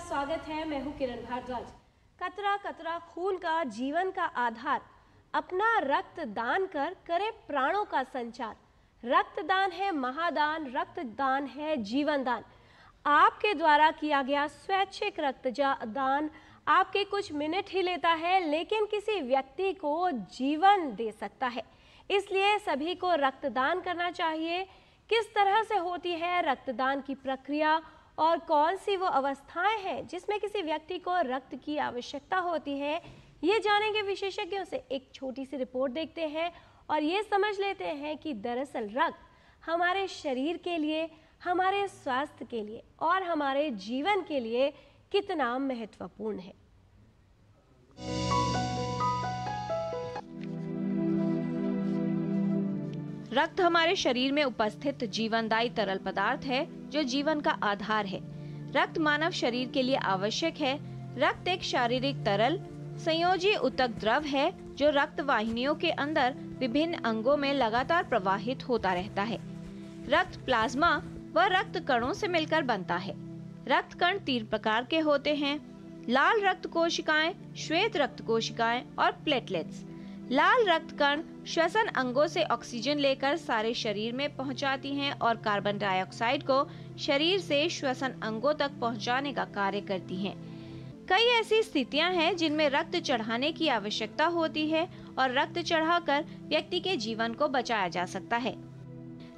आपका स्वागत है मैं हूँ किरण भारद्वाज कतरा कतरा खून का जीवन का आधार अपना रक्त दान कर करे प्राणों का संचार रक्त दान है महादान रक्त दान है जीवन दान आपके द्वारा किया गया स्वैच्छिक रक्त दान आपके कुछ मिनट ही लेता है लेकिन किसी व्यक्ति को जीवन दे सकता है इसलिए सभी को रक्तदान करना चाहिए किस तरह से होती है रक्तदान की प्रक्रिया और कौन सी वो अवस्थाएं हैं जिसमें किसी व्यक्ति को रक्त की आवश्यकता होती है ये जानेंगे विशेषज्ञों से एक छोटी सी रिपोर्ट देखते हैं और ये समझ लेते हैं कि दरअसल रक्त हमारे शरीर के लिए हमारे स्वास्थ्य के लिए और हमारे जीवन के लिए कितना महत्वपूर्ण है रक्त हमारे शरीर में उपस्थित जीवनदायी तरल पदार्थ है जो जीवन का आधार है रक्त मानव शरीर के लिए आवश्यक है रक्त एक शारीरिक तरल संयोजी उतक द्रव है जो रक्त वाहिनियों के अंदर विभिन्न अंगों में लगातार प्रवाहित होता रहता है रक्त प्लाज्मा व रक्त कणों से मिलकर बनता है रक्त कण तीन प्रकार के होते हैं लाल रक्त कोशिकाएं श्वेत रक्त कोशिकाएं और प्लेटलेट्स लाल रक्त कण श्वसन अंगों से ऑक्सीजन लेकर सारे शरीर में पहुंचाती हैं और कार्बन डाइऑक्साइड को शरीर से श्वसन अंगों तक पहुंचाने का कार्य करती हैं। कई ऐसी स्थितियां हैं जिनमें रक्त चढ़ाने की आवश्यकता होती है और रक्त चढ़ाकर व्यक्ति के जीवन को बचाया जा सकता है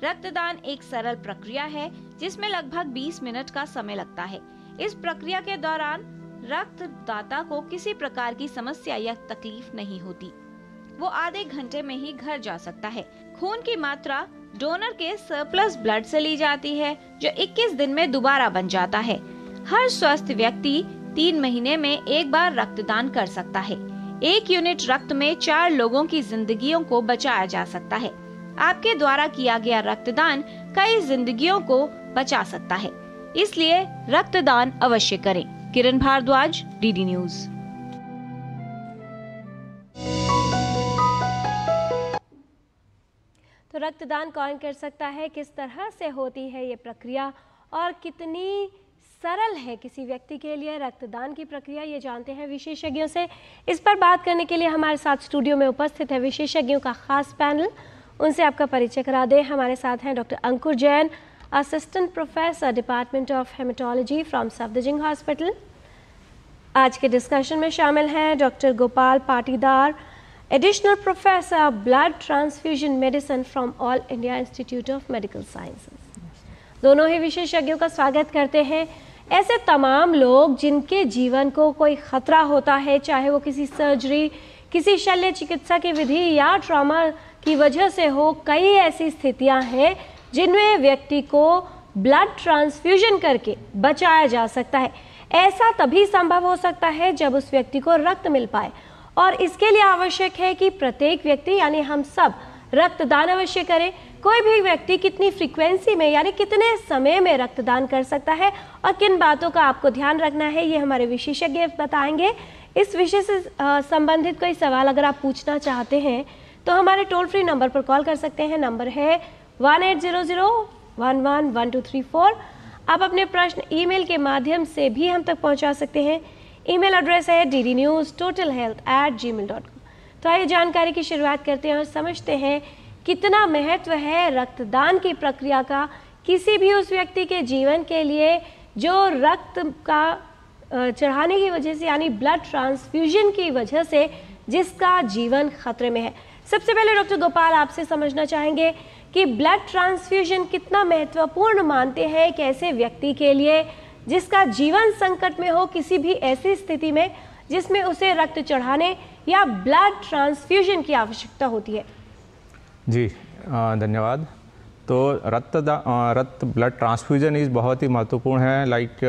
रक्तदान एक सरल प्रक्रिया है जिसमें लगभग 20 मिनट का समय लगता है इस प्रक्रिया के दौरान रक्तदाता को किसी प्रकार की समस्या या तकलीफ नहीं होती वो आधे घंटे में ही घर जा सकता है खून की मात्रा डोनर के सरप्लस ब्लड से ली जाती है जो 21 दिन में दोबारा बन जाता है हर स्वस्थ व्यक्ति तीन महीने में एक बार रक्तदान कर सकता है एक यूनिट रक्त में चार लोगों की जिंदगी को बचाया जा सकता है आपके द्वारा किया गया रक्तदान कई जिंदगी को बचा सकता है इसलिए रक्तदान अवश्य करें किरण भारद्वाज डी न्यूज़ रक्तदान कौन कर सकता है किस तरह से होती है ये प्रक्रिया और कितनी सरल है किसी व्यक्ति के लिए रक्तदान की प्रक्रिया ये जानते हैं विशेषज्ञों से इस पर बात करने के लिए हमारे साथ स्टूडियो में उपस्थित है विशेषज्ञों का खास पैनल उनसे आपका परिचय करा दें हमारे साथ हैं doctor Ankur Jain assistant professor department of haematology from Safdarjung hospital आज के डिस्कशन में शामिल हैं doctor Gopal Patidar Additional professor of blood transfusion medicine from All India Institute of Medical Sciences. dono hi visheshagyon ka swagat karte hain ऐसे तमाम लोग जिनके जीवन को कोई खतरा होता है चाहे वो किसी सर्जरी किसी शल्य चिकित्सा की विधि या ट्रॉमा की वजह से हो कई ऐसी स्थितियां हैं जिनमें व्यक्ति को ब्लड ट्रांसफ्यूजन करके बचाया जा सकता है ऐसा तभी संभव हो सकता है जब उस व्यक्ति को रक्त मिल पाए और इसके लिए आवश्यक है कि प्रत्येक व्यक्ति यानी हम सब रक्तदान अवश्य करें कोई भी व्यक्ति कितनी फ्रीक्वेंसी में यानी कितने समय में रक्तदान कर सकता है और किन बातों का आपको ध्यान रखना है ये हमारे विशेषज्ञ बताएंगे इस विषय से संबंधित कोई सवाल अगर आप पूछना चाहते हैं तो हमारे टोल फ्री नंबर पर कॉल कर सकते हैं नंबर है one eight zero zero one one one two three four आप अपने प्रश्न ईमेल के माध्यम से भी हम तक पहुंचा सकते हैं ईमेल एड्रेस है D D news total health at Gmail dot com तो आइए जानकारी की शुरुआत करते हैं और समझते हैं कितना महत्व है रक्तदान की प्रक्रिया का किसी भी उस व्यक्ति के जीवन के लिए जो रक्त का चढ़ाने की वजह से यानी ब्लड ट्रांसफ्यूजन की वजह से जिसका जीवन खतरे में है सबसे पहले डॉक्टर गोपाल आपसे समझना चाहेंगे कि ब्लड ट्रांसफ्यूजन कितना महत्वपूर्ण मानते हैं कैसे व्यक्ति के लिए जिसका जीवन संकट में हो किसी भी ऐसी स्थिति में जिसमें उसे रक्त चढ़ाने या ब्लड ट्रांसफ्यूजन की आवश्यकता होती है जी धन्यवाद तो रक्त रक्त ब्लड ट्रांसफ्यूजन इज़ बहुत ही महत्वपूर्ण है लाइक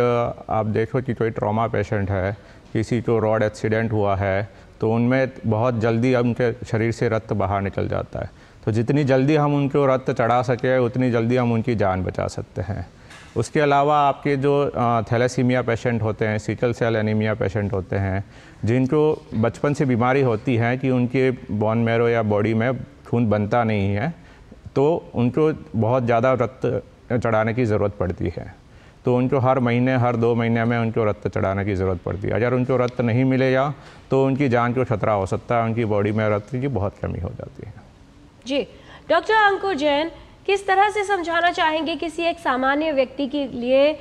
आप देखो कि कोई ट्रॉमा पेशेंट है किसी को रोड एक्सीडेंट हुआ है तो उनमें बहुत जल्दी उनके शरीर से रक्त बाहर निकल जाता है तो जितनी जल्दी हम उनको रक्त चढ़ा सके उतनी जल्दी हम उनकी जान बचा सकते हैं उसके अलावा आपके जो थैलेसीमिया पेशेंट होते हैं सीटल सेल एनीमिया पेशेंट होते हैं जिनको बचपन से बीमारी होती है कि उनके बॉन मैरो या बॉडी में खून बनता नहीं है तो उनको बहुत ज़्यादा रक्त चढ़ाने की ज़रूरत पड़ती है तो उनको हर महीने हर दो महीने में उनको रक्त चढ़ाने की ज़रूरत पड़ती है अगर उनको रक्त नहीं मिलेगा तो उनकी जान को खतरा हो सकता है उनकी बॉडी में रक्त की बहुत कमी हो जाती है जी डॉक्टर अंकुर जैन किस तरह से समझाना चाहेंगे किसी एक सामान्य व्यक्ति के लिए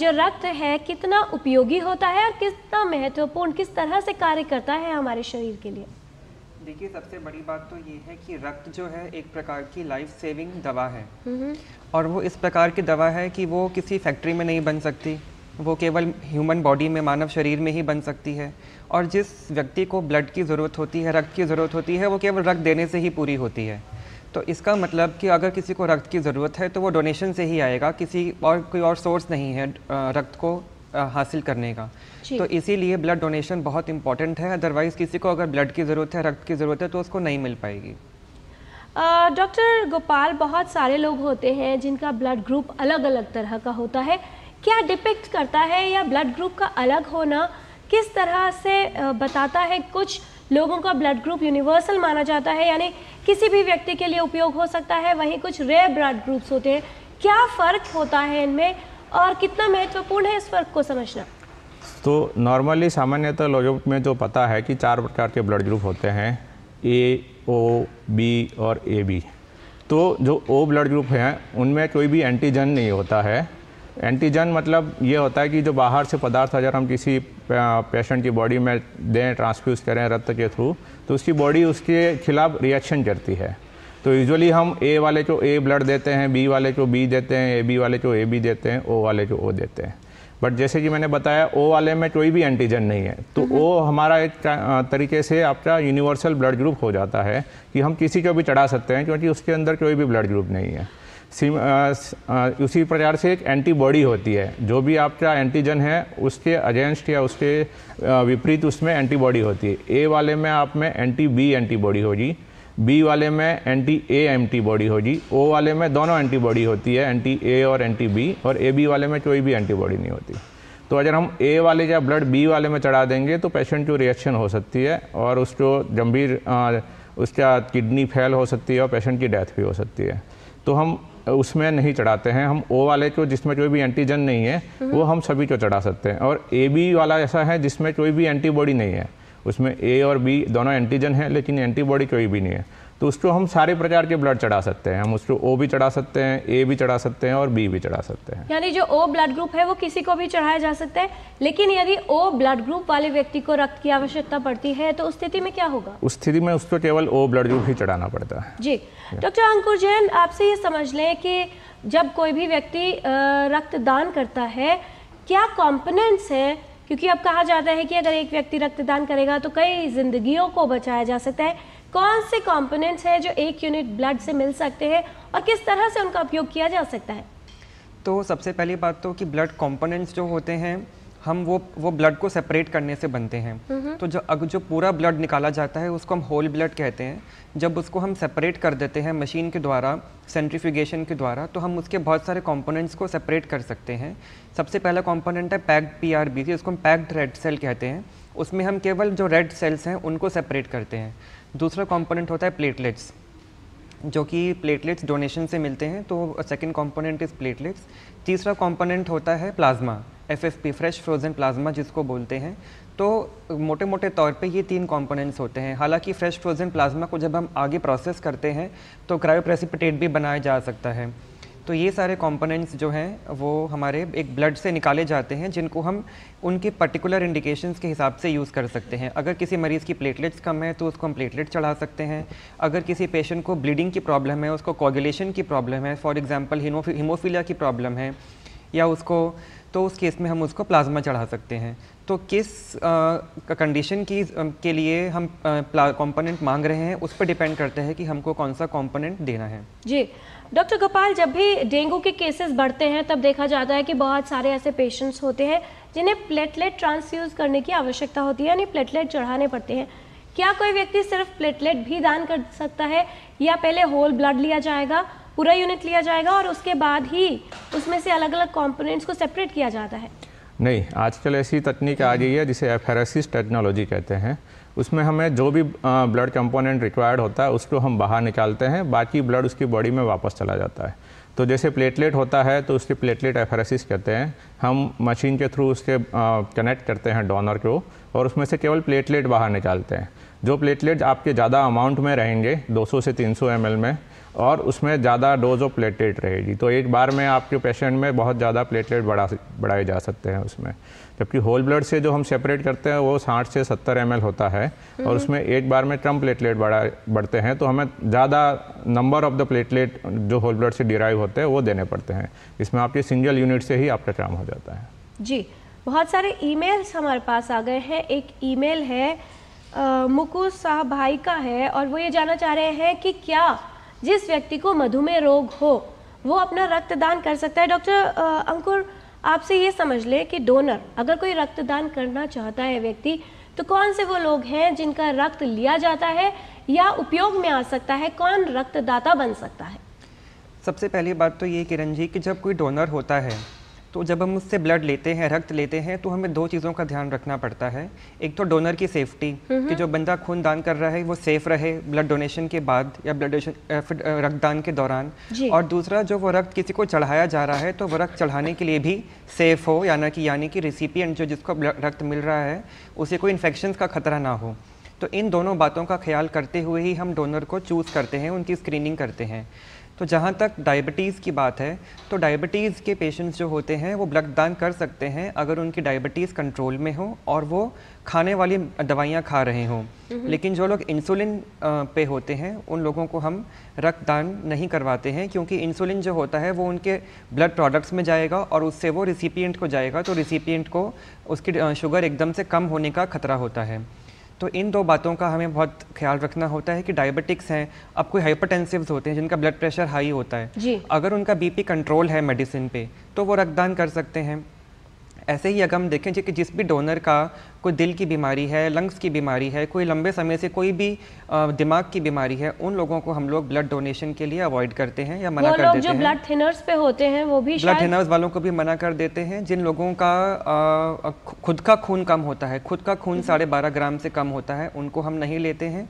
जो रक्त है कितना उपयोगी होता है और कितना महत्वपूर्ण किस तरह से कार्य करता है हमारे शरीर के लिए देखिए सबसे बड़ी बात तो ये है कि रक्त जो है एक प्रकार की लाइफ सेविंग दवा है और वो इस प्रकार की दवा है कि वो किसी फैक्ट्री में नहीं बन सकती वो केवल ह्यूमन बॉडी में मानव शरीर में ही बन सकती है और जिस व्यक्ति को ब्लड की ज़रूरत होती है रक्त की ज़रूरत होती है वो केवल रक्त देने से ही पूरी होती है तो इसका मतलब कि अगर किसी को रक्त की ज़रूरत है तो वो डोनेशन से ही आएगा किसी और कोई और सोर्स नहीं है रक्त को हासिल करने का तो इसीलिए ब्लड डोनेशन बहुत इंपॉर्टेंट है अदरवाइज़ किसी को अगर ब्लड की ज़रूरत है रक्त की ज़रूरत है तो उसको नहीं मिल पाएगी डॉक्टर गोपाल बहुत सारे लोग होते हैं जिनका ब्लड ग्रुप अलग अलग तरह का होता है क्या डिपेक्ट करता है या ब्लड ग्रुप का अलग होना किस तरह से बताता है कुछ लोगों का ब्लड ग्रुप यूनिवर्सल माना जाता है यानी किसी भी व्यक्ति के लिए उपयोग हो सकता है वहीं कुछ रेयर ब्लड ग्रुप्स होते हैं क्या फ़र्क होता है इनमें और कितना महत्वपूर्ण है इस फ़र्क को समझना तो नॉर्मली सामान्यतः लोगों में जो पता है कि चार प्रकार के ब्लड ग्रुप होते हैं ए ओ बी और ए बी तो जो ओ ब्लड ग्रुप हैं उनमें कोई भी एंटीजन नहीं होता है एंटीजन मतलब ये होता है कि जो बाहर से पदार्थ अगर हम किसी पेशेंट की बॉडी में दें ट्रांसफ्यूज़ करें रक्त के थ्रू तो उसकी बॉडी उसके खिलाफ रिएक्शन करती है तो यूजुअली हम ए वाले को ए ब्लड देते हैं बी वाले को बी देते हैं ए बी वाले को ए बी देते हैं ओ वाले को ओ देते हैं बट जैसे कि मैंने बताया ओ वाले में कोई भी एंटीजन नहीं है तो ओ हम्म। हमारा एक तरीके से आपका यूनिवर्सल ब्लड ग्रुप हो जाता है कि हम किसी को भी चढ़ा सकते हैं क्योंकि उसके अंदर कोई भी ब्लड ग्रुप नहीं है सिम उसी प्रकार से एक एंटीबॉडी होती है जो भी आपका एंटीजन है उसके अगेंस्ट या उसके विपरीत उसमें एंटीबॉडी होती है ए वाले में आप में एंटी बी एंटीबॉडी होगी बी वाले में एंटी ए एंटीबॉडी होगी ओ वाले में दोनों एंटीबॉडी होती है एंटी ए और एंटी बी और ए बी वाले में कोई भी एंटीबॉडी नहीं होती तो अगर हम ए वाले या ब्लड बी वाले में चढ़ा देंगे तो पेशेंट को रिएक्शन हो सकती है और उसको गंभीर उसका किडनी फेल हो सकती है और पेशेंट की डेथ भी हो सकती है तो हम उसमें नहीं चढ़ाते हैं हम ओ वाले को जिसमें कोई भी एंटीजन नहीं है हम्म। वो हम सभी को चढ़ा सकते हैं और ए बी वाला ऐसा है जिसमें कोई भी एंटीबॉडी नहीं है उसमें ए और बी दोनों एंटीजन है लेकिन एंटीबॉडी कोई भी नहीं है तो उसको हम सारे प्रकार के ब्लड चढ़ा सकते हैं हम उसको ओ भी चढ़ा सकते हैं ए भी चढ़ा सकते हैं और बी भी चढ़ा सकते हैं यानी जो ओ ब्लड ग्रुप है वो किसी को भी चढ़ाया जा सकता है लेकिन यदि ओ ब्लड ग्रुप वाले व्यक्ति को रक्त की आवश्यकता पड़ती है तो उस स्थिति में क्या होगा उस स्थिति में उसको केवल ओ ब्लड ग्रुप ही चढ़ाना पड़ता है जी डॉक्टर अंकुर जैन आपसे ये समझ लें कि जब कोई भी व्यक्ति रक्तदान करता है क्या कॉम्पोनेंट्स है क्योंकि अब कहा जाता है कि अगर एक व्यक्ति रक्तदान करेगा तो कई जिंदगियों को बचाया जा सकता है कौन से कॉम्पोनेंट्स हैं जो एक यूनिट ब्लड से मिल सकते हैं और किस तरह से उनका उपयोग किया जा सकता है तो सबसे पहली बात तो कि ब्लड कॉम्पोनेंट्स जो होते हैं हम वो वो ब्लड को सेपरेट करने से बनते हैं तो जो अगर जो पूरा ब्लड निकाला जाता है उसको हम होल ब्लड कहते हैं जब उसको हम सेपरेट कर देते हैं मशीन के द्वारा सेंट्रीफ्यूगेशन के द्वारा तो हम उसके बहुत सारे कंपोनेंट्स को सेपरेट कर सकते हैं सबसे पहला कंपोनेंट है पैक्ड पी आर बी उसको हम पैक्ड रेड सेल कहते हैं उसमें हम केवल जो रेड सेल्स हैं उनको सेपरेट करते हैं दूसरा कंपोनेंट होता है प्लेटलेट्स जो कि प्लेटलेट्स डोनेशन से मिलते हैं तो सेकंड कंपोनेंट इज़ प्लेटलेट्स तीसरा कंपोनेंट होता है plasma F P fresh frozen plasma जिसको बोलते हैं तो मोटे मोटे तौर पे ये तीन कंपोनेंट्स होते हैं हालांकि फ्रेश फ्रोजन प्लाज्मा को जब हम आगे प्रोसेस करते हैं तो क्रायोप्रेसिपिटेट भी बनाया जा सकता है तो ये सारे कंपोनेंट्स जो हैं वो हमारे एक ब्लड से निकाले जाते हैं जिनको हम उनके पर्टिकुलर इंडिकेशंस के हिसाब से यूज़ कर सकते हैं अगर किसी मरीज़ की प्लेटलेट्स कम है तो उसको हम प्लेटलेट चढ़ा सकते हैं अगर किसी पेशेंट को ब्लीडिंग की प्रॉब्लम है उसको कोगुलेशन की प्रॉब्लम है फॉर एग्ज़ाम्पल हिमोफीलिया की प्रॉब्लम है या उसको तो उस केस में हम उसको प्लाज्मा चढ़ा सकते हैं तो किस कंडीशन की के लिए हम कंपोनेंट मांग रहे हैं उस पर डिपेंड करते हैं कि हमको कौन सा कंपोनेंट देना है जी डॉक्टर गोपाल जब भी डेंगू के केसेस बढ़ते हैं तब देखा जाता है कि बहुत सारे ऐसे पेशेंट्स होते हैं जिन्हें प्लेटलेट ट्रांसफ्यूज़ करने की आवश्यकता होती है यानी प्लेटलेट चढ़ाने पड़ते हैं क्या कोई व्यक्ति सिर्फ प्लेटलेट भी दान कर सकता है या पहले होल ब्लड लिया जाएगा पूरा यूनिट लिया जाएगा और उसके बाद ही उसमें से अलग अलग कॉम्पोनेंट्स को सेपरेट किया जाता है नहीं आजकल ऐसी तकनीक आ गई है जिसे एफेरासिस टेक्नोलॉजी कहते हैं उसमें हमें जो भी ब्लड कंपोनेंट रिक्वायर्ड होता है उसको हम बाहर निकालते हैं बाकी ब्लड उसकी बॉडी में वापस चला जाता है तो जैसे प्लेटलेट होता है तो उसकी प्लेटलेट एफरेसिस कहते हैं हम मशीन के थ्रू उसके कनेक्ट करते हैं डोनर को और उसमें से केवल प्लेटलेट बाहर निकालते हैं जो प्लेटलेट आपके ज़्यादा अमाउंट में रहेंगे 200 से 300 एम में और उसमें ज़्यादा डोज ऑफ प्लेटलेट रहेगी तो एक बार में आपके पेशेंट में बहुत ज़्यादा प्लेटलेट बढ़ा बढ़ाए जा सकते हैं उसमें जबकि होल ब्लड से जो हम सेपरेट करते हैं वो साठ से सत्तर एम होता है और हम्म। उसमें एक बार में कम प्लेटलेट बढ़ा बढ़ते हैं तो हमें ज़्यादा नंबर ऑफ द प्लेटलेट जो होल ब्लड से डिराइव होते हैं वो देने पड़ते हैं इसमें आपके सिंगल यूनिट से ही आपका काम हो जाता है जी बहुत सारे ईमेल्स हमारे पास आ गए हैं एक ईमेल है मुकुश साह भाई का है और वो ये जानना चाह रहे हैं कि क्या जिस व्यक्ति को मधुमेह रोग हो वो अपना रक्तदान कर सकता है डॉक्टर अंकुर आपसे ये समझ लें कि डोनर अगर कोई रक्तदान करना चाहता है व्यक्ति तो कौन से वो लोग हैं जिनका रक्त लिया जाता है या उपयोग में आ सकता है कौन रक्तदाता बन सकता है सबसे पहली बात तो ये किरण जी कि जब कोई डोनर होता है तो जब हम उससे ब्लड लेते हैं रक्त लेते हैं तो हमें दो चीज़ों का ध्यान रखना पड़ता है एक तो डोनर की सेफ्टी कि जो बंदा खून दान कर रहा है वो सेफ रहे ब्लड डोनेशन के बाद या ब्लड रक्तदान के दौरान और दूसरा जो वो रक्त किसी को चढ़ाया जा रहा है तो वो रक्त चढ़ाने के लिए भी सेफ हो यानी कि यानी कि रिसिपियंट जो जिसको रक्त मिल रहा है उसे कोई इन्फेक्शन का खतरा ना हो तो इन दोनों बातों का ख्याल करते हुए ही हम डोनर को चूज़ करते हैं उनकी स्क्रीनिंग करते हैं तो जहाँ तक डायबिटीज़ की बात है तो डायबिटीज़ के पेशेंट्स जो होते हैं वो ब्लड दान कर सकते हैं अगर उनकी डायबिटीज़ कंट्रोल में हो और वो खाने वाली दवाइयाँ खा रहे हों लेकिन जो लोग इंसुलिन पे होते हैं उन लोगों को हम रक्तदान नहीं करवाते हैं क्योंकि इंसुलिन जो होता है वो उनके ब्लड प्रोडक्ट्स में जाएगा और उससे वो रिसिपियंट को जाएगा तो रिसिपियंट को उसकी शुगर एकदम से कम होने का खतरा होता है तो इन दो बातों का हमें बहुत ख्याल रखना होता है कि डायबिटिक्स हैं अब कोई हाइपरटेंसिव होते हैं जिनका ब्लड प्रेशर हाई होता है जी। अगर उनका बीपी कंट्रोल है मेडिसिन पे तो वो रक्तदान कर सकते हैं ऐसे ही अगर हम देखें कि जिस भी डोनर का कोई दिल की बीमारी है लंग्स की बीमारी है कोई लंबे समय से कोई भी दिमाग की बीमारी है उन लोगों को हम लोग ब्लड डोनेशन के लिए अवॉइड करते हैं या मना कर देते जो हैं ब्लड थिनर्स पे होते हैं वो भी ब्लड थिनर्स वालों को भी मना कर देते हैं जिन लोगों का खुद का खून कम होता है खुद का खून हम्म। साढ़े बारह ग्राम से कम होता है उनको हम नहीं लेते हैं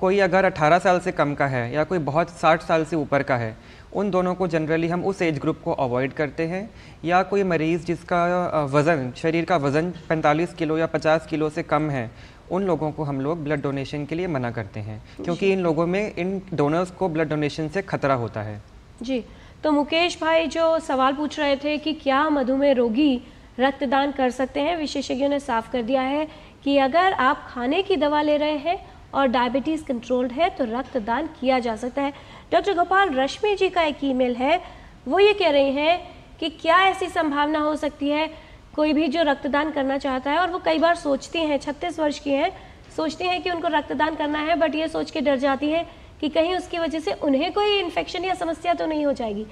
कोई अगर 18 साल से कम का है या कोई बहुत 60 साल से ऊपर का है उन दोनों को जनरली हम उस एज ग्रुप को अवॉइड करते हैं या कोई मरीज़ जिसका वज़न शरीर का वज़न 45 किलो या 50 किलो से कम है उन लोगों को हम लोग ब्लड डोनेशन के लिए मना करते हैं क्योंकि इन लोगों में इन डोनर्स को ब्लड डोनेशन से खतरा होता है जी तो मुकेश भाई जो सवाल पूछ रहे थे कि क्या मधुमेह रोगी रक्तदान कर सकते हैं विशेषज्ञों ने साफ कर दिया है कि अगर आप खाने की दवा ले रहे हैं और डायबिटीज़ कंट्रोल्ड है तो रक्तदान किया जा सकता है डॉक्टर गोपाल रश्मि जी का एक ईमेल है वो ये कह रहे हैं कि क्या ऐसी संभावना हो सकती है कोई भी जो रक्तदान करना चाहता है और वो कई बार सोचती हैं छत्तीस वर्ष की हैं सोचती हैं कि उनको रक्तदान करना है बट ये सोच के डर जाती हैं कि कहीं उसकी वजह से उन्हें कोई इन्फेक्शन या समस्या तो नहीं हो जाएगी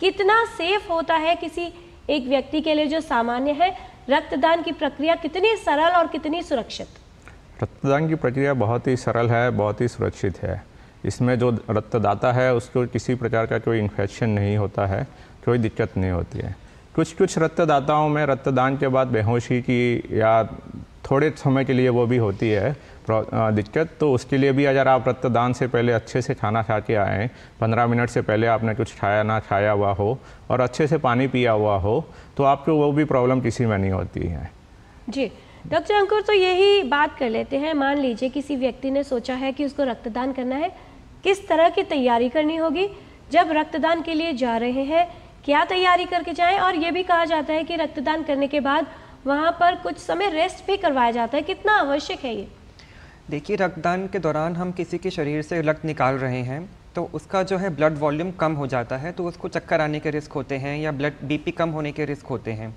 कितना सेफ होता है किसी एक व्यक्ति के लिए जो सामान्य है रक्तदान की प्रक्रिया कितनी सरल और कितनी सुरक्षित रक्तदान की प्रक्रिया बहुत ही सरल है बहुत ही सुरक्षित है इसमें जो रक्तदाता है उसको किसी प्रकार का कोई इन्फेक्शन नहीं होता है कोई दिक्कत नहीं होती है कुछ कुछ रक्तदाताओं में रक्तदान के बाद बेहोशी की या थोड़े समय के लिए वो भी होती है दिक्कत तो उसके लिए भी अगर आप रक्तदान से पहले अच्छे से खाना खा के आएँ पंद्रह मिनट से पहले आपने कुछ खाया ना खाया हुआ हो और अच्छे से पानी पिया हुआ हो तो आपको वो भी प्रॉब्लम किसी में नहीं होती है जी डॉक्टर अंकुर तो यही बात कर लेते हैं मान लीजिए किसी व्यक्ति ने सोचा है कि उसको रक्तदान करना है किस तरह की तैयारी करनी होगी जब रक्तदान के लिए जा रहे हैं क्या तैयारी करके जाएं और ये भी कहा जाता है कि रक्तदान करने के बाद वहाँ पर कुछ समय रेस्ट भी करवाया जाता है कितना आवश्यक है ये देखिए रक्तदान के दौरान हम किसी के शरीर से रक्त निकाल रहे हैं तो उसका जो है ब्लड वॉल्यूम कम हो जाता है तो उसको चक्कर आने के रिस्क होते हैं या ब्लड बीपी कम होने के रिस्क होते हैं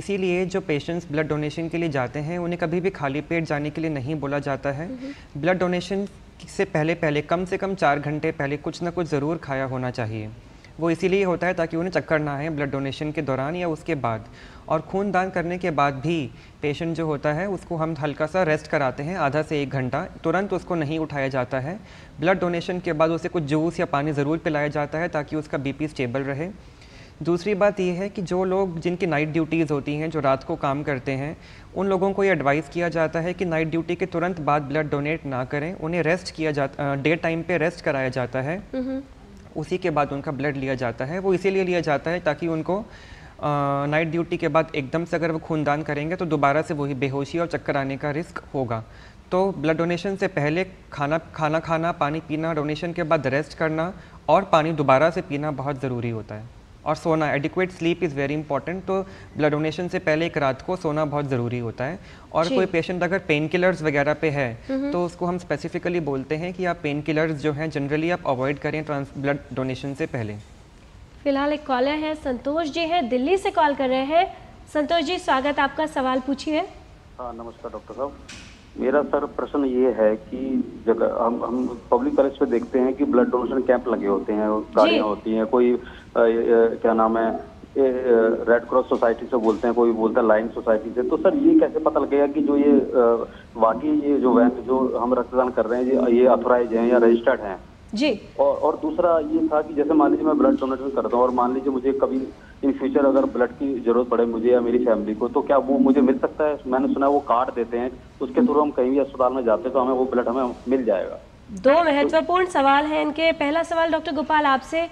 इसीलिए जो पेशेंट्स ब्लड डोनेशन के लिए जाते हैं उन्हें कभी भी खाली पेट जाने के लिए नहीं बोला जाता है ब्लड हम्म। डोनेशन से पहले पहले कम से कम चार घंटे पहले कुछ ना कुछ ज़रूर खाया होना चाहिए वो इसीलिए होता है ताकि उन्हें चक्कर ना आए ब्लड डोनेशन के दौरान या उसके बाद और खून दान करने के बाद भी पेशेंट जो होता है उसको हम हल्का सा रेस्ट कराते हैं आधा से एक घंटा तुरंत उसको नहीं उठाया जाता है ब्लड डोनेशन के बाद उसे कुछ जूस या पानी ज़रूर पिलाया जाता है ताकि उसका बीपी स्टेबल रहे दूसरी बात यह है कि जो लोग जिनकी नाइट ड्यूटीज़ होती हैं जो रात को काम करते हैं उन लोगों को ये एडवाइस किया जाता है कि नाइट ड्यूटी के तुरंत बाद ब्लड डोनेट ना करें उन्हें रेस्ट किया जाता डे टाइम पे रेस्ट कराया जाता है हम्म। उसी के बाद उनका ब्लड लिया जाता है वो इसीलिए लिया जाता है ताकि उनको नाइट ड्यूटी के बाद एकदम से अगर वो खूनदान करेंगे तो दोबारा से वही बेहोशी और चक्कर आने का रिस्क होगा तो ब्लड डोनेशन से पहले खाना खाना खाना पानी पीना डोनेशन के बाद रेस्ट करना और पानी दोबारा से पीना बहुत ज़रूरी होता है और सोना adequate sleep is very important तो ब्लड डोनेशन से पहले एक रात को सोना बहुत ज़रूरी होता है और कोई पेशेंट अगर पेन किलर्स वगैरह पे है तो उसको हम स्पेसिफिकली बोलते हैं कि आप पेन किलर्स जो हैं जनरली आप अवॉइड करें ट्रांस ब्लड डोनेशन से पहले फिलहाल एक कॉलर है संतोष जी है दिल्ली से कॉल कर रहे हैं संतोष जी स्वागत आपका सवाल पूछिए हाँ नमस्कार डॉक्टर साहब मेरा सर प्रश्न ये है कि जगह हम हम पब्लिक कॉलेज पे देखते हैं कि ब्लड डोनेशन कैंप लगे होते हैं गाड़ियाँ होती हैं कोई क्या नाम है रेड क्रॉस सोसाइटी से बोलते हैं कोई बोलता है लाइन सोसाइटी से तो सर ये कैसे पता लगेगा कि जो ये वाकई ये जो वैन जो हम रक्तदान कर रहे हैं ये अथोराइज हैं या रजिस्टर्ड हैं जी और और दूसरा ये था कि जैसे मान लीजिए मैं ब्लड डोनेशन करता हूँ और मान लीजिए मुझे कभी इन फ्यूचर अगर ब्लड की जरूरत पड़े मुझे या मेरी फैमिली को तो क्या वो मुझे मिल सकता है मैंने सुना वो कार्ड देते हैं उसके थ्रू हम कहीं भी अस्पताल में जाते हैं तो हमें वो ब्लड हमें मिल जाएगा दो महत्वपूर्ण सवाल हैं इनके पहला सवाल डॉक्टर गोपाल आपसे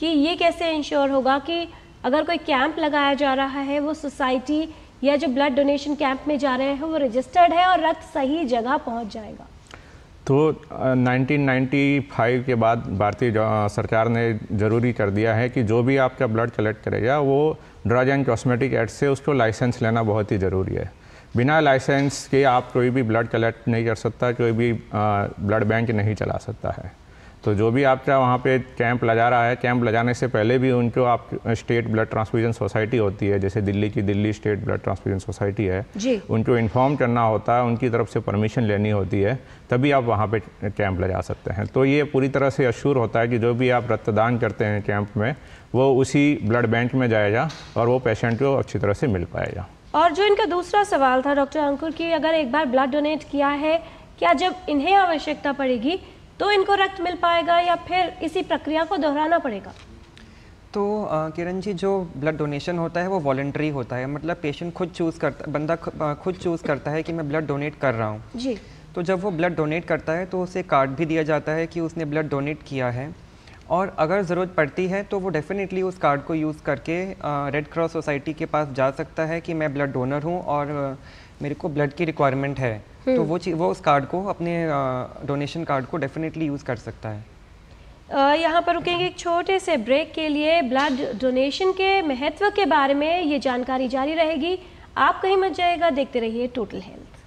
कि ये कैसे इंश्योर होगा कि अगर कोई कैंप लगाया जा रहा है वो सोसाइटी या जो ब्लड डोनेशन कैंप में जा रहे हैं वो रजिस्टर्ड है और रक्त सही जगह पहुंच जाएगा तो 1995 के बाद भारतीय सरकार ने ज़रूरी कर दिया है कि जो भी आपका ब्लड कलेक्ट करेगा वो ड्रग एंड कॉस्मेटिक एड से उसको लाइसेंस लेना बहुत ही ज़रूरी है बिना लाइसेंस के आप कोई भी ब्लड कलेक्ट नहीं कर सकता कोई भी ब्लड बैंक नहीं चला सकता है तो जो भी आपका वहाँ पे कैंप लगा रहा है कैंप लगाने से पहले भी उनको आप स्टेट ब्लड ट्रांसफ्यूजन सोसाइटी होती है जैसे दिल्ली की Delhi state blood transfusion society है जी। उनको इन्फॉर्म करना होता है उनकी तरफ से परमिशन लेनी होती है तभी आप वहाँ पे कैंप लगा सकते हैं तो ये पूरी तरह से अश्योर होता है कि जो भी आप रक्तदान करते हैं कैंप में वो उसी ब्लड बैंक में जाएगा और वो पेशेंट को अच्छी तरह से मिल पाएगा और जो इनका दूसरा सवाल था डॉक्टर अंकुर की अगर एक बार ब्लड डोनेट किया है क्या जब इन्हें आवश्यकता पड़ेगी तो इनको रक्त मिल पाएगा या फिर इसी प्रक्रिया को दोहराना पड़ेगा तो किरण जी जो ब्लड डोनेशन होता है वो वॉल्ट्री होता है मतलब पेशेंट खुद चूज़ करता बंदा खुद चूज़ करता है कि मैं ब्लड डोनेट कर रहा हूँ जी तो जब वो ब्लड डोनेट करता है तो उसे कार्ड भी दिया जाता है कि उसने ब्लड डोनेट किया है और अगर ज़रूरत पड़ती है तो वो डेफ़िनेटली उस कार्ड को यूज़ करके रेड क्रॉस सोसाइटी के पास जा सकता है कि मैं ब्लड डोनर हूँ और मेरे को ब्लड की रिक्वायरमेंट है तो हम्म। वो वो उस कार्ड को अपने डोनेशन कार्ड को डेफिनेटली यूज़ कर सकता है यहाँ पर रुकेंगे एक छोटे से ब्रेक के लिए ब्लड डोनेशन के महत्व के बारे में ये जानकारी जारी रहेगी आप कहीं मत जाएगा देखते रहिए टोटल हेल्थ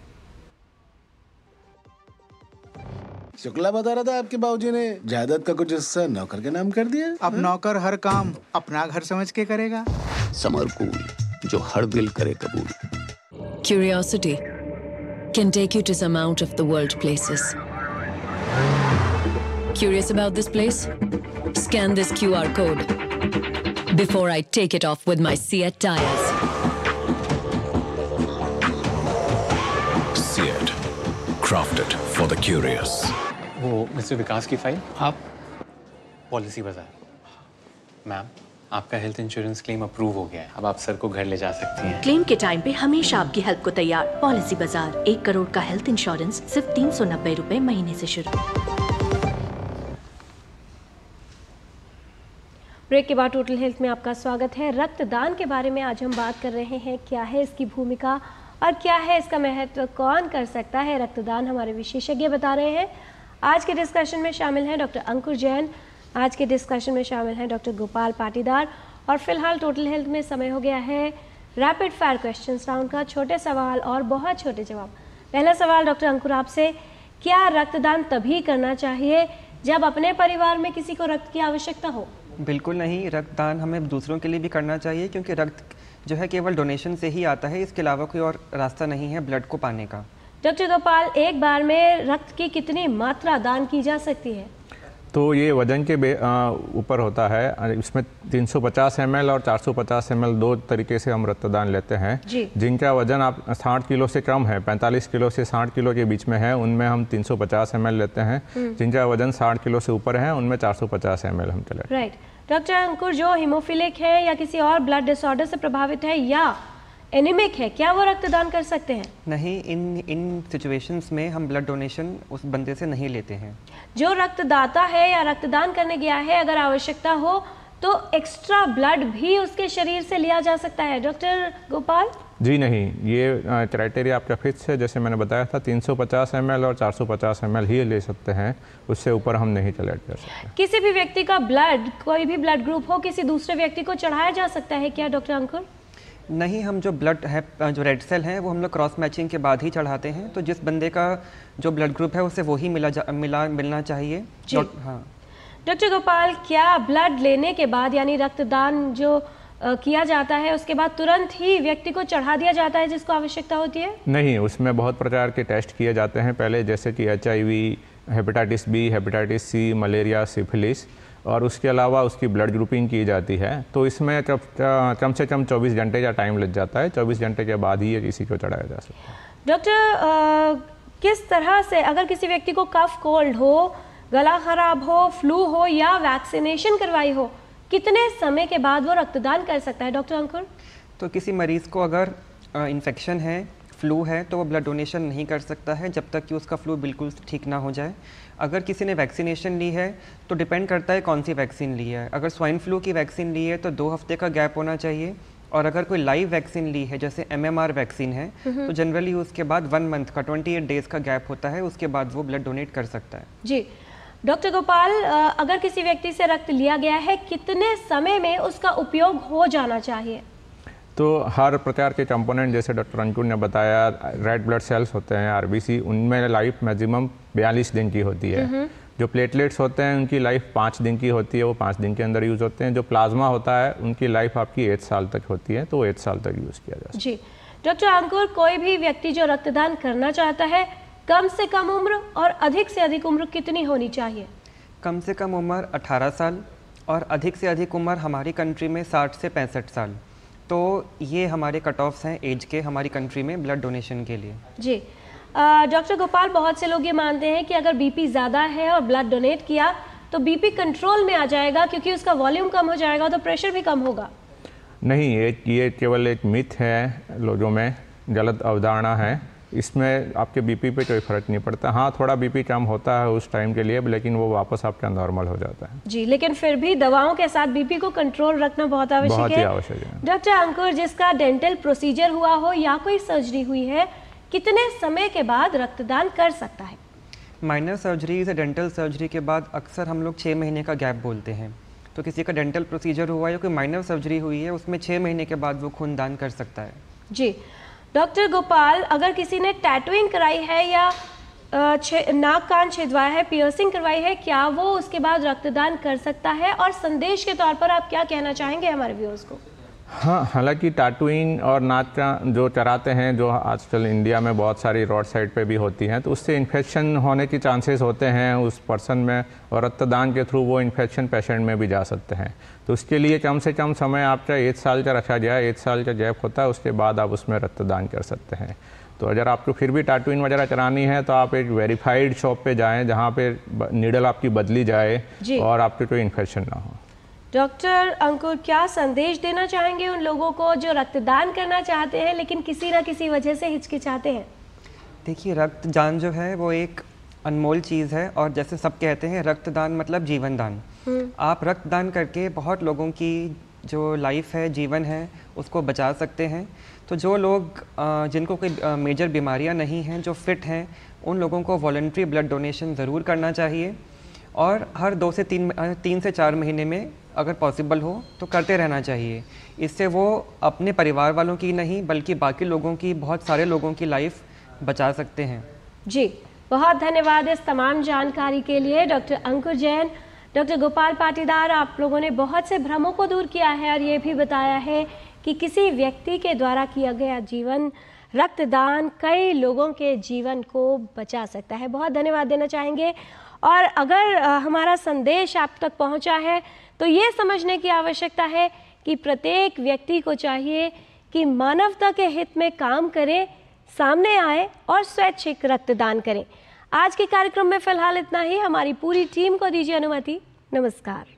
शुक्ला बता रहा था आपके बाबूजी ने जायदाद का कुछ हिस्सा नौकर के नाम कर दिया अब हाँ? नौकर हर काम अपना घर समझ के करेगा समरकूल जो हर दिल करे कबूल curiosity can take you to some out of the world places. Curious about this place? Scan this QR code before I take it off with my Seat tires. Seat, crafted for the curious. वो mister Vikas की file आप policy बाजार ma'am आपका health insurance claim approve हो गया है अब आप सर को घर ले जा सकती हैं। क्लेम के टाइम पे हमेशा आपकी हेल्प को तैयार पॉलिसी बाजार एक करोड़ का हेल्थ इंश्योरेंस सिर्फ तीन सौ नब्बे रूपए महीने से शुरू ब्रेक के बाद टोटल हेल्थ में आपका स्वागत है रक्तदान के बारे में आज हम बात कर रहे हैं क्या है इसकी भूमिका और क्या है इसका महत्व कौन कर सकता है रक्तदान हमारे विशेषज्ञ बता रहे हैं आज के डिस्कशन में शामिल हैं डॉक्टर अंकुर जैन आज के डिस्कशन में शामिल हैं डॉक्टर गोपाल पाटीदार और फिलहाल टोटल हेल्थ में समय हो गया है रैपिड फायर क्वेश्चन राउंड का छोटे सवाल और बहुत छोटे जवाब पहला सवाल डॉक्टर अंकुर आपसे क्या रक्तदान तभी करना चाहिए जब अपने परिवार में किसी को रक्त की आवश्यकता हो बिल्कुल नहीं रक्तदान हमें दूसरों के लिए भी करना चाहिए क्योंकि रक्त जो है केवल डोनेशन से ही आता है इसके अलावा कोई और रास्ता नहीं है ब्लड को पाने का डॉक्टर गोपाल एक बार में रक्त की कितनी मात्रा दान की जा सकती है तो ये वजन के ऊपर होता है इसमें 350 सौ और 450 सौ दो तरीके से हम रक्तदान लेते हैं जिनका वजन आप 60 किलो से कम है 45 किलो से 60 किलो के बीच में है उनमें हम 350 सौ लेते हैं हम्म। जिनका वजन 60 किलो से ऊपर है उनमें 450 सौ हम चले राइट डॉक्टर अंकुर जो हिमोफिलिक है या किसी और ब्लड डिसऑर्डर से प्रभावित है या एनिमिक है क्या वो रक्तदान कर सकते हैं नहीं इन इन सिचुएशंस में हम ब्लड डोनेशन उस बंदे से नहीं लेते हैं जो रक्तदाता है या रक्तदान करने गया है अगर आवश्यकता हो तो एक्स्ट्रा ब्लड भी उसके शरीर से लिया जा सकता है डॉक्टर गोपाल जी नहीं ये क्राइटेरिया आपका फिक्स है जैसे मैंने बताया था 350 सौ और 450 सौ ही ले सकते हैं उससे ऊपर हम नहीं कलेक्ट कर सकते किसी भी व्यक्ति का ब्लड कोई भी ब्लड ग्रुप हो किसी दूसरे व्यक्ति को चढ़ाया जा सकता है क्या डॉक्टर अंकुर नहीं हम जो ब्लड है जो रेड सेल हैं वो हम लोग क्रॉस मैचिंग के बाद ही चढ़ाते हैं तो जिस बंदे का जो ब्लड ग्रुप है उसे वही मिला मिला मिलना चाहिए हाँ डॉक्टर गोपाल क्या ब्लड लेने के बाद यानी रक्तदान जो किया जाता है उसके बाद तुरंत ही व्यक्ति को चढ़ा दिया जाता है जिसको आवश्यकता होती है नहीं उसमें बहुत प्रकार के टेस्ट किए जाते हैं पहले जैसे कि H hepatitis B hepatitis C malaria syphilis और उसके अलावा उसकी ब्लड ग्रुपिंग की जाती है तो इसमें कम से कम 24 घंटे का टाइम लग जाता है 24 घंटे के बाद ही किसी को चढ़ाया जा सकता है डॉक्टर किस तरह से अगर किसी व्यक्ति को कफ कोल्ड हो गला खराब हो फ्लू हो या वैक्सीनेशन करवाई हो कितने समय के बाद वो रक्तदान कर सकता है डॉक्टर अंकुर तो किसी मरीज़ को अगर इन्फेक्शन है फ्लू है तो वो ब्लड डोनेशन नहीं कर सकता है जब तक कि उसका फ्लू बिल्कुल ठीक ना हो जाए अगर किसी ने वैक्सीनेशन ली है तो डिपेंड करता है कौन सी वैक्सीन ली है अगर स्वाइन फ्लू की वैक्सीन ली है तो दो हफ्ते का गैप होना चाहिए और अगर कोई लाइव वैक्सीन ली है जैसे एम वैक्सीन है तो जनरली उसके बाद वन मंथ का ट्वेंटी डेज का गैप होता है उसके बाद वो ब्लड डोनेट कर सकता है जी डॉक्टर गोपाल अगर किसी व्यक्ति से रक्त लिया गया है कितने समय में उसका उपयोग हो जाना चाहिए तो हर प्रकार के कंपोनेंट जैसे डॉक्टर अंकुर ने बताया रेड ब्लड सेल्स होते हैं आरबीसी उनमें लाइफ मैक्सिमम बयालीस दिन की होती है जो प्लेटलेट्स होते हैं उनकी लाइफ पाँच दिन की होती है वो पाँच दिन के अंदर यूज़ होते हैं जो प्लाज्मा होता है उनकी लाइफ आपकी एट साल तक होती है तो एक साल तक यूज़ किया जाता है जी डॉक्टर अंकुर कोई भी व्यक्ति जो रक्तदान करना चाहता है कम से कम उम्र और अधिक से अधिक उम्र कितनी होनी चाहिए कम से कम उम्र 18 साल और अधिक से अधिक उम्र हमारी कंट्री में 60 से पैंसठ साल तो ये हमारे कट ऑफ हैं एज के हमारी कंट्री में ब्लड डोनेशन के लिए जी डॉक्टर गोपाल बहुत से लोग ये मानते हैं कि अगर बीपी ज़्यादा है और ब्लड डोनेट किया तो बीपी कंट्रोल में आ जाएगा क्योंकि उसका वॉल्यूम कम हो जाएगा तो प्रेशर भी कम होगा नहीं ये केवल एक मिथ है लोगों में गलत अवधारणा है इसमें आपके बीपी पे कोई फ़र्क नहीं पड़ता हाँ थोड़ा बीपी कम होता है उस टाइम के लिए लेकिन वो वापस आपका नॉर्मल हो जाता है जी लेकिन फिर भी दवाओं के साथ बीपी को कंट्रोल रखना बहुत आवश्यक है आवश्यक है डॉक्टर अंकुर जिसका डेंटल प्रोसीजर हुआ हो या कोई सर्जरी हुई है कितने समय के बाद रक्तदान कर सकता है माइनर सर्जरी या डेंटल सर्जरी के बाद अक्सर हम लोग छः महीने का गैप बोलते हैं तो किसी का डेंटल प्रोसीजर हुआ या कोई माइनर सर्जरी हुई है उसमें छः महीने के बाद वो खून दान कर सकता है जी डॉक्टर गोपाल अगर किसी ने टैटूइंग कराई है या नाक कान छिदवाया है पियर्सिंग करवाई है क्या वो उसके बाद रक्तदान कर सकता है और संदेश के तौर पर आप क्या कहना चाहेंगे हमारे व्यूअर्स को हाँ हालांकि टाटूइंग और का जो चराते हैं जो आजकल इंडिया में बहुत सारी रोड साइड पे भी होती हैं तो उससे इन्फेक्शन होने की चांसेस होते हैं उस पर्सन में और रक्तदान के थ्रू वो इन्फेक्शन पेशेंट में भी जा सकते हैं तो उसके लिए कम से कम समय आपका एक साल का रखा गया एक साल का गैप होता है उसके बाद आप उसमें रक्तदान कर सकते हैं तो अगर आपको फिर भी टाटूइन वगैरह करानी है तो आप एक वेरीफाइड शॉप पे जाएं जहाँ पे नीडल आपकी बदली जाए और आपके कोई इन्फेक्शन ना हो डॉक्टर अंकुर क्या संदेश देना चाहेंगे उन लोगों को जो रक्तदान करना चाहते हैं लेकिन किसी ना किसी वजह से हिचकिचाते हैं देखिए रक्तदान जो है वो एक अनमोल चीज़ है और जैसे सब कहते हैं रक्तदान मतलब जीवन दान आप रक्तदान करके बहुत लोगों की जो लाइफ है जीवन है उसको बचा सकते हैं तो जो लोग जिनको कोई मेजर बीमारियां नहीं हैं जो फिट हैं उन लोगों को वॉल्ट्री ब्लड डोनेशन ज़रूर करना चाहिए और हर दो से तीन तीन से चार महीने में अगर पॉसिबल हो तो करते रहना चाहिए इससे वो अपने परिवार वालों की नहीं बल्कि बाकी लोगों की बहुत सारे लोगों की लाइफ बचा सकते हैं जी बहुत धन्यवाद इस तमाम जानकारी के लिए डॉक्टर अंकुर जैन डॉक्टर गोपाल पाटीदार आप लोगों ने बहुत से भ्रमों को दूर किया है और ये भी बताया है कि किसी व्यक्ति के द्वारा किया गया जीवन रक्तदान कई लोगों के जीवन को बचा सकता है बहुत धन्यवाद देना चाहेंगे और अगर हमारा संदेश आप तक पहुंचा है तो ये समझने की आवश्यकता है कि प्रत्येक व्यक्ति को चाहिए कि मानवता के हित में काम करें सामने आए और स्वैच्छिक रक्तदान करें आज के कार्यक्रम में फिलहाल इतना ही हमारी पूरी टीम को दीजिए अनुमति नमस्कार